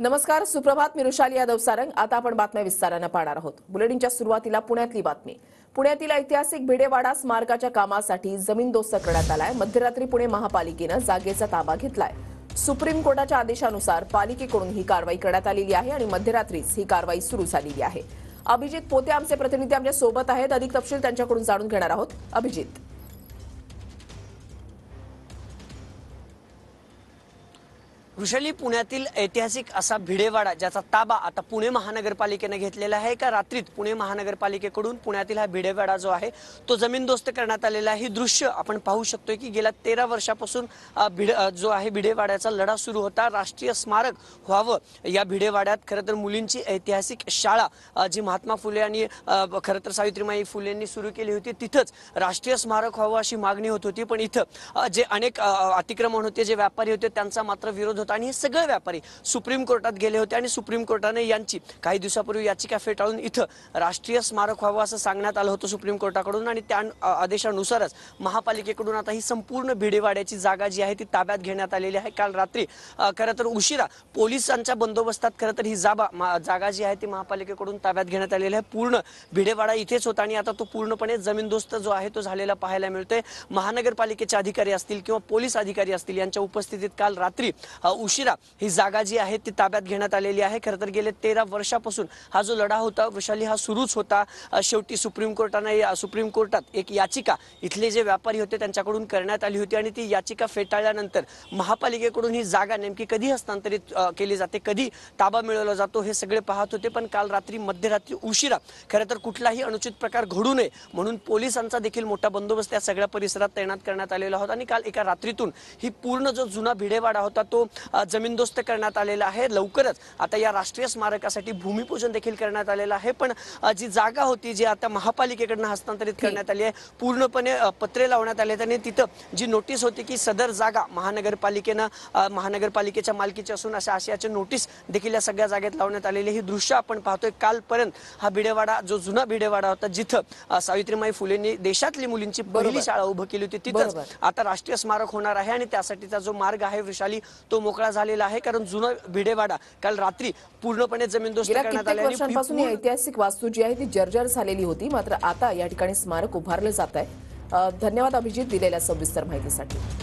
नमस्कार सुप्रभात मी रुशाली यादव सारंग आता आपण बातम्या विस्तारानं पाहणार आहोत बुलेटिनच्या सुरुवातीला पुण्यातली बातमी पुण्यातील ऐतिहासिक भिडेवाडा स्मारकाच्या कामासाठी दोस्त करण्यात आलाय मध्यरात्री पुणे महापालिकेनं जागेचा ताबा घेतलाय सुप्रीम कोर्टाच्या आदेशानुसार पालिकेकडून ही कारवाई करण्यात आलेली आहे आणि मध्यरात्रीच ही कारवाई सुरू झालेली आहे अभिजित पोते आमचे प्रतिनिधी आमच्या सोबत आहेत अधिक तपशील त्यांच्याकडून जाणून घेणार आहोत अभिजित वृषली पुण्यातील ऐतिहासिक असा भिडेवाडा ज्याचा ताबा आता पुणे महानगरपालिकेने घेतलेला आहे का रात्रीत पुणे महानगरपालिकेकडून पुण्यातील हा भिडेवाडा जो आहे तो जमीनदोस्त करण्यात आलेला आहे दृश्य आपण पाहू शकतो की गेल्या तेरा वर्षापासून भिड जो आहे भिडेवाड्याचा लढा सुरू होता राष्ट्रीय स्मारक व्हावं या भिडेवाड्यात खरं तर मुलींची ऐतिहासिक शाळा जी महात्मा फुले आणि खरं तर सावित्रीमाई फुलेंनी सुरू केली होती तिथंच राष्ट्रीय स्मारक व्हावं अशी मागणी होत होती पण इथं जे अनेक अतिक्रमण होते जे व्यापारी होते त्यांचा मात्र विरोध होता आणि हे सगळे व्यापारी सुप्रीम कोर्टात गेले होते आणि सुप्रीम कोर्टाने यांची काही दिवसापूर्वी याचिका फेटाळून इथं राष्ट्रीय स्मारक व्हावं असं सांगण्यात आलं होतं सुप्रीम कोर्टाकडून आणि त्या आदेशानुसारच महापालिकेकडून आता ही संपूर्ण भिडेवाड्याची जागा जी आहे ती ताब्यात घेण्यात आलेली आहे काल रात्री खरं तर उशिरा पोलिसांच्या बंदोबस्तात खरं तर ही जाबा जागा जी आहे ती महापालिकेकडून ताब्यात घेण्यात आलेली आहे पूर्ण भिडेवाडा इथेच होता आणि आता तो पूर्णपणे जमीनदोस्त जो आहे तो झालेला पाहायला मिळतोय महानगरपालिकेचे अधिकारी असतील किंवा पोलीस अधिकारी असतील यांच्या उपस्थितीत काल रात्री उशिरा ही जागा जी आहे ती ताब्यात घेण्यात आलेली आहे खरं तर गेले तेरा वर्षापासून हा जो लढा होता वृषाली हा सुरूच होता शेवटी सुप्रीम कोर्टाने सुप्रीम कोर्टात एक याचिका इथले जे व्यापारी होते त्यांच्याकडून करण्यात आली होती आणि ती याचिका फेटाळल्यानंतर महापालिकेकडून ही जागा नेमकी कधी हस्तांतरित केली जाते कधी ताबा मिळवला जातो हे सगळे पाहत होते पण काल रात्री मध्यरात्री उशिरा खरं तर कुठलाही अनुचित प्रकार घडू नये म्हणून पोलिसांचा देखील मोठा बंदोबस्त या सगळ्या परिसरात तैनात करण्यात आलेला होता आणि काल एका रात्रीतून ही पूर्ण जो जुना भिडेवाडा होता तो जमीनदोस्त करण्यात आलेला आहे लवकरच आता या राष्ट्रीय स्मारकासाठी भूमिपूजन देखील करण्यात आलेलं आहे पण जी जागा होती जी आता महापालिकेकडनं हस्तांतरित करण्यात आली आहे पूर्णपणे पत्रे लावण्यात आले आहेत आणि तिथं जी नोटीस होती की सदर जागा महानगरपालिकेनं महानगरपालिकेच्या मालकीची असून अशा आशयाची नोटीस देखील या सगळ्या जागेत लावण्यात आलेली ही दृश्य आपण पाहतोय कालपर्यंत हा भिडेवाडा जो जुना भिडेवाडा होता जिथं सावित्रीबाई फुलेंनी देशातली मुलींची पहिली शाळा उभं केली होती तिथंच आता राष्ट्रीय स्मारक होणार आहे आणि त्यासाठीचा जो मार्ग आहे विशाली तो मोकळा झालेला आहे कारण जुनं भिडेवाडा काल रात्री पूर्णपणे जमीन करण्यात ऐतिहासिक वास्तू जी आहे ती जर्जर झालेली होती मात्र आता या ठिकाणी स्मारक उभारलं जात आहे धन्यवाद अभिजित दिलेल्या सविस्तर माहितीसाठी